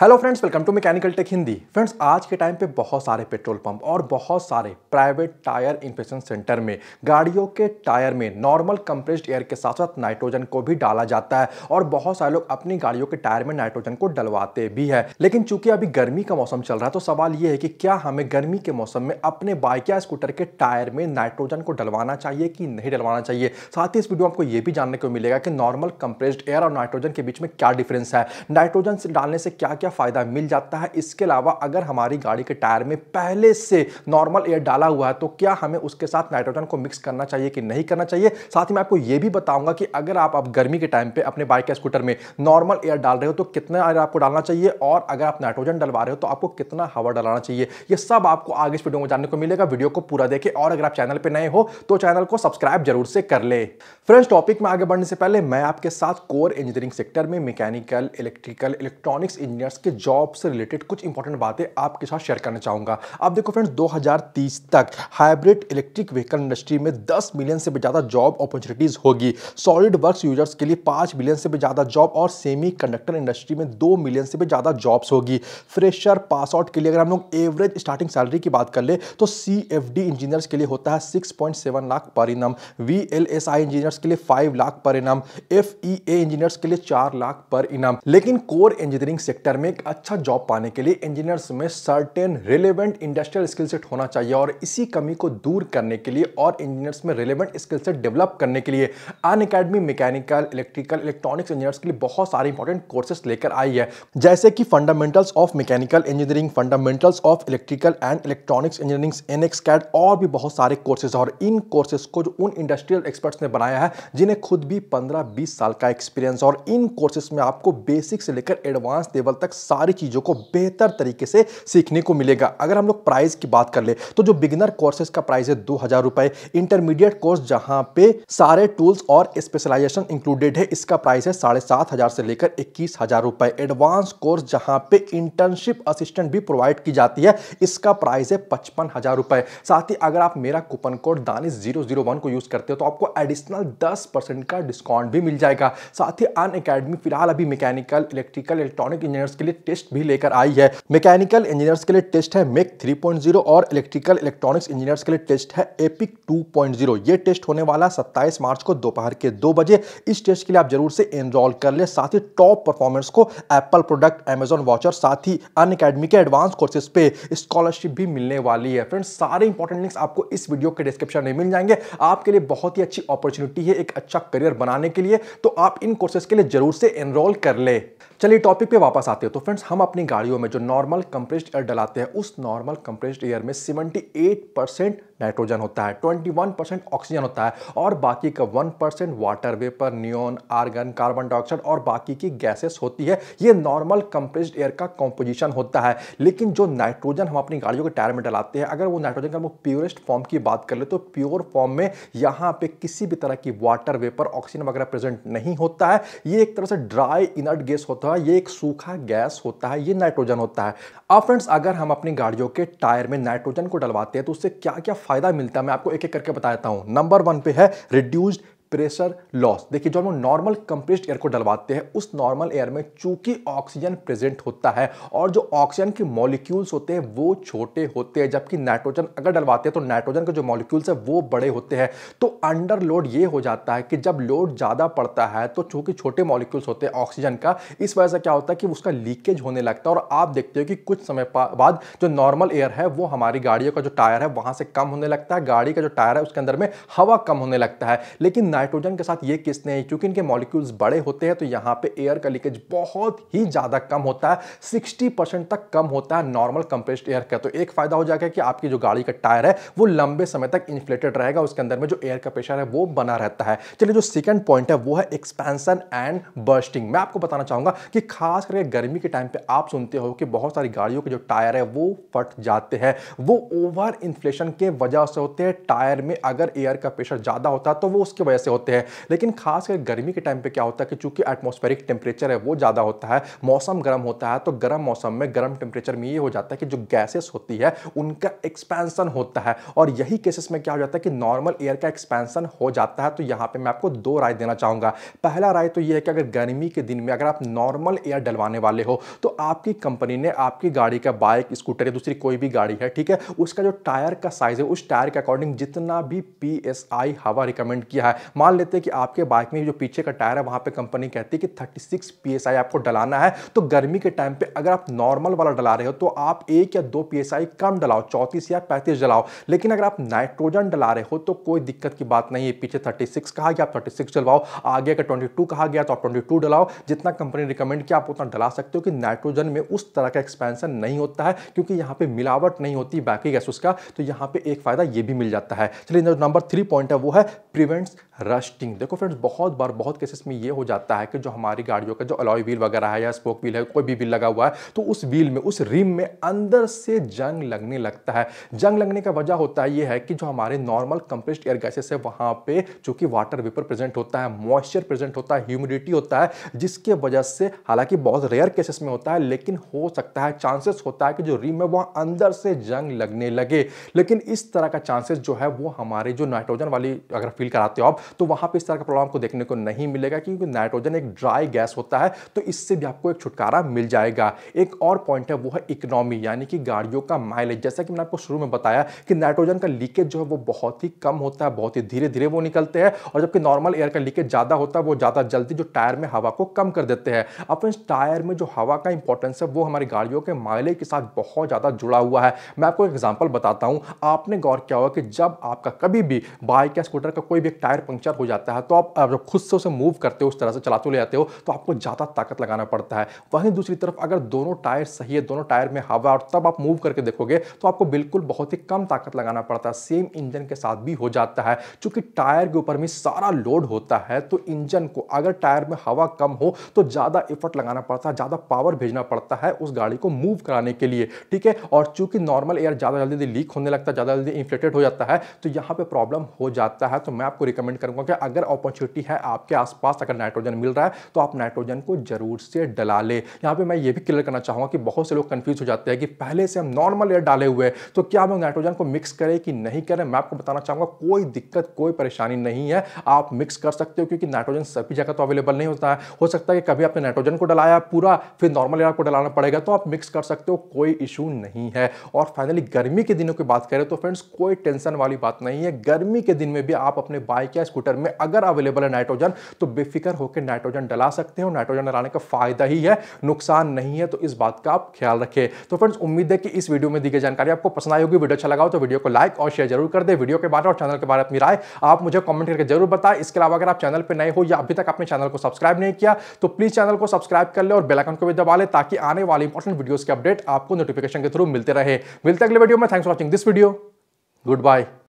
hello friends welcome to mechanical tech Hindi friends आज के time पे बहुत सारे पेट्रोल पंप और बहुत सारे प्राइवेट टायर इन्फेक्शन सेंटर में गाड़ियों के टायर में नॉर्मल कंप्रेस्ड एयर के साथ साथ नाइट्रोजन को भी डाला जाता है और बहुत सारे लोग अपनी गाड़ियों के टायर में नाइट्रोजन को डलवाते भी है लेकिन चूंकि अभी गर्मी का मौसम चल रहा है तो सवाल ये है कि क्या हमें गर्मी के मौसम में अपने बाइक या स्कूटर के टायर में नाइट्रोजन को डलवाना चाहिए कि नहीं डलवाना चाहिए साथ ही इस वीडियो में आपको ये भी जानने को मिलेगा कि नॉर्मल कंप्रेस्ड एयर और नाइट्रोजन के बीच में क्या डिफरेंस है नाइट्रोजन डालने से क्या क्या क्या फ़ायदा मिल जाता है इसके अलावा अगर हमारी गाड़ी के टायर में पहले से नॉर्मल एयर डाला हुआ है तो क्या हमें उसके साथ नाइट्रोजन को मिक्स करना चाहिए कि नहीं करना चाहिए साथ ही मैं आपको ये भी बताऊंगा कि अगर आप अब गर्मी के टाइम पे अपने बाइक या स्कूटर में नॉर्मल एयर डाल रहे हो तो कितना एयर आपको डालना चाहिए और अगर आप नाइट्रोजन डलवा रहे हो तो आपको कितना हवा डालना चाहिए ये सब आपको आगे इस वीडियो में जानने को मिलेगा वीडियो को पूरा देखें और अगर आप चैनल पर नए हो तो चैनल को सब्सक्राइब जरूर से कर ले फ्रेंड्स टॉपिक में आगे बढ़ने से पहले मैं आपके साथ कोर इंजीनियरिंग सेक्टर में मैकेनिकल इलेक्ट्रिकल इलेक्ट्रॉनिक्स इंजीनियर्स के जॉब से रिलेटेड कुछ इंपॉर्टेंट बातें आपके साथ शेयर करना चाहूंगा आप देखो फ्रेंड्स 2030 तक हाइब्रिड इलेक्ट्रिक व्हीकल इंडस्ट्री में 10 मिलियन से भी ज़्यादा जॉब अपॉर्चुनिटीज़ होगी सॉलिड वर्क यूजर्स के लिए पाँच मिलियन से भी ज़्यादा जॉब और सेमी इंडस्ट्री में दो मिलियन से भी ज़्यादा जॉब्स होगी फ्रेशर पास आउट के लिए अगर हम लोग एवरेज स्टार्टिंग सैलरी की बात कर ले तो सी इंजीनियर्स के लिए होता है सिक्स लाख पर इनम वी इंजीनियर्स के लिए फाइव लाख पर इनम एफ इंजीनियर्स के लिए चार लाख पर इनम लेकिन कोर इंजीनियरिंग सेक्टर में में एक अच्छा जॉब पाने के लिए इंजीनियर्स में certain relevant industrial skill set होना चाहिए और इसी कमी को दूर करने के लिए और इंजीनियर्स में रिलेवेंट स्किल सेट डेवलप करने के लिए Unacademy mechanical electrical electronics engineers के लिए बहुत सारे इंपॉर्टेंट कोर्सेस लेकर आई है जैसे कि fundamentals of mechanical engineering fundamentals of electrical and electronics engineering N X और भी बहुत सारे कोर्सेज और इन कोर्सेज को जो उन इंडस्ट्रियल एक्सपर्ट्स ने बनाया है जिन्हें खुद भी पंद्रह बीस साल का एक्सपीरियंस और इन कोर्सेज में आपको बेसिक से लेकर एडवांस लेवल तक सारी चीज़ों को बेहतर तरीके से सीखने को मिलेगा अगर हम लोग प्राइस की बात कर ले तो जो बिगनर कोर्सेज का प्राइस है दो हज़ार रुपये इंटरमीडिएट कोर्स जहाँ पे सारे टूल्स और स्पेशलाइजेशन इंक्लूडेड है इसका प्राइस है साढ़े सात हज़ार से लेकर इक्कीस हज़ार रुपये एडवांस कोर्स जहाँ पे इंटर्नशिप असिस्टेंट भी प्रोवाइड की जाती है इसका प्राइस है पचपन हज़ार रुपये साथ ही अगर आप मेरा coupon code Danish zero zero one को यूज़ करते हो तो आपको एडिशनल दस परसेंट का डिस्काउंट भी मिल जाएगा साथ ही अन अकेडमी फिलहाल अभी मैकेनिकल इलेक्ट्रिकल इलेक्ट्रॉनिक इंजीनियर्स के लिए टेस्ट भी लेकर आई है मैकेनिकल इंजीनियर्स के लिए टेस्ट है मेक 3.0 और इलेक्ट्रिकल इलेक्ट्रॉनिक्स इंजीनियर्स के लिए टेस्ट है एपिक 2.0 ये टेस्ट होने वाला 27 मार्च को दोपहर के दो बजे इस टेस्ट के लिए आप जरूर से एनरोल कर ले साथ ही टॉप परफॉर्मेंस को एप्पल प्रोडक्ट एमेजॉन वाचर साथ ही अन के एडवांस कोर्सेज पे स्कॉलरशिप भी मिलने वाली है फ्रेंड्स सारे इंपॉर्टेंट लिंक्स आपको इस वीडियो के डिस्क्रिप्शन में मिल जाएंगे आपके लिए बहुत ही अच्छी अपॉर्चुनिटी है एक अच्छा करियर बनाने के लिए तो आप इन कोर्सेज के लिए जरूर से एनरोल कर ले चलिए टॉपिक पे वापस आते हो तो फ्रेंड्स हम अपनी गाड़ियों में जो नॉर्मल कंप्रेस्ड एयर डलाते हैं उस नॉर्मल कंप्रेस्ड एयर में 78 परसेंट नाइट्रोजन होता है 21 परसेंट ऑक्सीजन होता है और बाकी का 1 percent water vapour neon argon carbon dioxide और बाकी की गैसेस होती है ये नॉर्मल कंप्रेस्ड एयर का कॉम्पोजिशन होता है लेकिन जो नाइट्रोजन हम अपनी गाड़ियों के टायर में डलाते हैं अगर वो नाइट्रोजन का हम प्योरेस्ट फॉर्म की बात कर ले तो प्योर फॉर्म में यहाँ पर किसी भी तरह की वाटर वेपर ऑक्सीजन वगैरह प्रेजेंट नहीं होता है ये एक तरह से ड्राई इनर्ट गैस होता है है ये एक सूखा गैस होता है ये नाइट्रोजन होता है अब फ्रेंड्स अगर हम अपनी गाड़ियों के टायर में नाइट्रोजन को डलवाते हैं तो उससे क्या क्या फ़ायदा मिलता है मैं आपको एक एक करके बता देता हूँ नंबर वन पे है रिड्यूस्ड प्रेशर लॉस देखिए जो हम लोग नॉर्मल कंप्रेस्ड एयर को डलवाते हैं उस नॉर्मल एयर में चूंकि ऑक्सीजन प्रेजेंट होता है और जो ऑक्सीजन के मॉलिक्यूल्स होते हैं वो छोटे होते हैं जबकि नाइट्रोजन अगर डलवाते हैं तो नाइट्रोजन के जो मॉलिक्यूल्स है वो बड़े होते हैं तो अंडर लोड ये हो जाता है कि जब लोड ज़्यादा पड़ता है तो चूंकि छोटे मॉलिक्यूल्स होते हैं ऑक्सीजन का इस वजह से क्या होता है कि उसका लीकेज होने लगता है और आप देखते हो कि कुछ समय बाद जो नॉर्मल एयर है वो हमारी गाड़ियों का जो टायर है वहाँ से कम होने लगता है गाड़ी का जो टायर है उसके अंदर में हवा कम होने लगता है लेकिन नाइट्रोजन के साथ ये केस नहीं क्योंकि इनके मॉलिक्यूल्स बड़े होते हैं तो यहाँ पे एयर का लीकेज बहुत ही ज़्यादा कम होता है सिक्सटी परसेंट तक कम होता है नॉर्मल कंप्रेस्ड एयर का तो एक फ़ायदा हो जाएगा कि आपकी जो गाड़ी का टायर है वो लंबे समय तक इन्फ्लेटेड रहेगा उसके अंदर में जो एयर का प्रेशर है वो बना रहता है चलिए जो सेकेंड पॉइंट है वो है एक्सपेंसन एंड बर्स्टिंग मैं आपको बताना चाहूँगा कि खास करके गर्मी के टाइम पर आप सुनते हो कि बहुत सारी गाड़ियों के जो टायर है वो फट जाते हैं वो ओवर इन्फ्लेशन के वजह से होते हैं टायर में अगर एयर का प्रेशर ज़्यादा होता है तो वो उसकी वजह से से होते हैं लेकिन खासकर गर्मी के टाइम पे क्या होता है कि चूंकि एटमॉस्फेरिक टेम्परेचर है वो ज़्यादा होता है मौसम गर्म होता है तो गर्म मौसम में गर्म टेम्परेचर में ये हो जाता है कि जो गैसेस होती है उनका एक्सपेंसन होता है और यही केसेस में क्या हो जाता है कि नॉर्मल एयर का एक्सपेंसन हो जाता है तो यहाँ पर मैं आपको दो राय देना चाहूँगा पहला राय तो ये है कि अगर गर्मी के दिन में अगर आप नॉर्मल एयर डलवाने वाले हो तो आपकी कंपनी ने आपकी गाड़ी का बाइक स्कूटर या दूसरी कोई भी गाड़ी है ठीक है उसका जो टायर का साइज है उस टायर के अकॉर्डिंग जितना भी पी हवा रिकमेंड किया है मान लेते हैं कि आपके बाइक में जो पीछे का टायर है वहां पे कंपनी कहती है कि थर्टी सिक्स पी आपको डलाना है तो गर्मी के टाइम पे अगर आप नॉर्मल वाला डला रहे हो तो आप एक या दो पी कम डलाओ चौंतीस या पैंतीस डलाओ लेकिन अगर आप नाइट्रोजन डला रहे हो तो कोई दिक्कत की बात नहीं है पीछे थर्टी सिक्स कहा गया आप थर्टी सिक्स डलवाओ आगे का ट्वेंटी टू कहा गया तो आप ट्वेंटी टू डलाओ जितना कंपनी रिकमेंड किया आप उतना डला सकते हो कि नाइट्रोजन में उस तरह का एक्सपेंसन नहीं होता है क्योंकि यहाँ पे मिलावट नहीं होती बाकी गैस उसका तो यहाँ पे एक फायदा ये भी मिल जाता है चलिए नंबर थ्री पॉइंट है वो है प्रिवेंट्स रस्टिंग देखो फ्रेंड्स बहुत बार बहुत केसेस में ये हो जाता है कि जो हमारी गाड़ियों का जो अलॉय व्हील वगैरह है या स्पोक व्हील है कोई भी व्हील लगा हुआ है तो उस व्हील में उस रिम में अंदर से जंग लगने लगता है जंग लगने का वजह होता है ये है कि जो हमारे नॉर्मल कंप्रेस्ड एयर गैसेस है वहाँ पे चूँकि वाटर वेपर प्रेजेंट होता है मॉइस्चर प्रेजेंट होता है ह्यूमिडिटी होता है जिसके वजह से हालांकि बहुत रेयर केसेस में होता है लेकिन हो सकता है चांसेस होता है कि जो रिम है वह अंदर से जंग लगने लगे लेकिन इस तरह का चांसेस जो है वो हमारे जो नाइट्रोजन वाली अगर फील कराते हो आप तो वहाँ पर इस तरह का प्रॉब्लम को देखने को नहीं मिलेगा क्योंकि नाइट्रोजन एक ड्राई गैस होता है तो इससे भी आपको एक छुटकारा मिल जाएगा एक और पॉइंट है वो है इकोनॉमी यानी कि गाड़ियों का माइलेज जैसा कि मैंने आपको शुरू में बताया कि नाइट्रोजन का लीकेज जो है वो बहुत ही कम होता है बहुत ही धीरे धीरे वो निकलते हैं और जबकि नॉर्मल एयर का लीकेज ज़्यादा होता है वो ज़्यादा जल्दी जो टायर में हवा को कम कर देते हैं अपने इस टायर में जो हवा का इंपॉर्टेंस है वो हमारी गाड़ियों के माइलेज के साथ बहुत ज़्यादा जुड़ा हुआ है मैं आपको एक एग्जाम्पल बताता हूँ आपने गौर किया होगा कि जब आपका कभी भी बाइक या स्कूटर का कोई भी टायर पंक्चर स्ट्रक्चर हो जाता है तो आप जब खुद से उसे मूव करते हो उस तरह से चलाते ले जाते हो तो आपको ज़्यादा ताकत लगाना पड़ता है वहीं दूसरी तरफ अगर दोनों टायर सही है दोनों टायर में हवा और तब आप मूव करके देखोगे तो आपको बिल्कुल बहुत ही कम ताकत लगाना पड़ता है सेम इंजन के साथ भी हो जाता है चूँकि टायर के ऊपर में सारा लोड होता है तो इंजन को अगर टायर में हवा कम हो तो ज़्यादा इफर्ट लगाना पड़ता है ज़्यादा पावर भेजना पड़ता है उस गाड़ी को मूव कराने के लिए ठीक है और चूंकि नॉर्मल एयर ज़्यादा जल्दी लीक होने लगता है ज़्यादा जल्दी इन्फ्लेटेड हो जाता है तो यहाँ पर प्रॉब्लम हो जाता है तो मैं आपको रिकमेंड करूँगा क्योंकि अगर अपॉर्चुनिटी है आपके आसपास अगर नाइट्रोजन मिल रहा है तो आप नाइट्रोजन को जरूर से डला ले यहाँ पे मैं ये भी क्लियर करना चाहूँगा कि बहुत से लोग कन्फ्यूज हो जाते हैं कि पहले से हम नॉर्मल एयर डाले हुए तो क्या हम नाइट्रोजन को मिक्स करें कि नहीं करें मैं आपको बताना चाहूँगा कोई दिक्कत कोई परेशानी नहीं है आप मिक्स कर सकते हो क्योंकि नाइट्रोजन सभी जगह तो अवेलेबल नहीं होता है हो सकता है कि कभी आपने नाइट्रोजन को डलाया पूरा फिर नॉर्मल एयर आपको डलाना पड़ेगा तो आप मिक्स कर सकते हो कोई इशू नहीं है और फाइनली गर्मी के दिनों की बात करें तो फ्रेंड्स कोई टेंशन वाली बात नहीं है गर्मी के दिन में भी आप अपने बाइक या स्कूटर में अगर अवेलेबल है नाइट्रोजन तो बेफिक्र होकर नाइट्रोजन डला सकते हैं नाइट्रोजन डलाने का फायदा ही है नुकसान नहीं है तो इस बात का आप ख्याल रखें तो फ्रेंड्स उम्मीद है कि इस वीडियो में दी गई जानकारी आपको पसंद आई होगी वीडियो अच्छा लगाओ तो वीडियो को लाइक और शेयर जरूर कर दे वीडियो के बारे में और चैनल के बारे में राय आप मुझे कमेंट करके जरूर बताएं इसके अलावा अगर आप चैनल पर नए हो या अभी तक आपने चैनल को सब्सक्राइब नहीं किया तो प्लीज चैनल को सब्सक्राइब कर ले और बेलाइकन को भी दबा ले ताकि आने वाले इंपॉर्टेंट वीडियोज के अपडेट आपको नोटिफिकेशन के थ्रू मिलते रहे मिलते अगले वीडियो में thanks watching this video good bye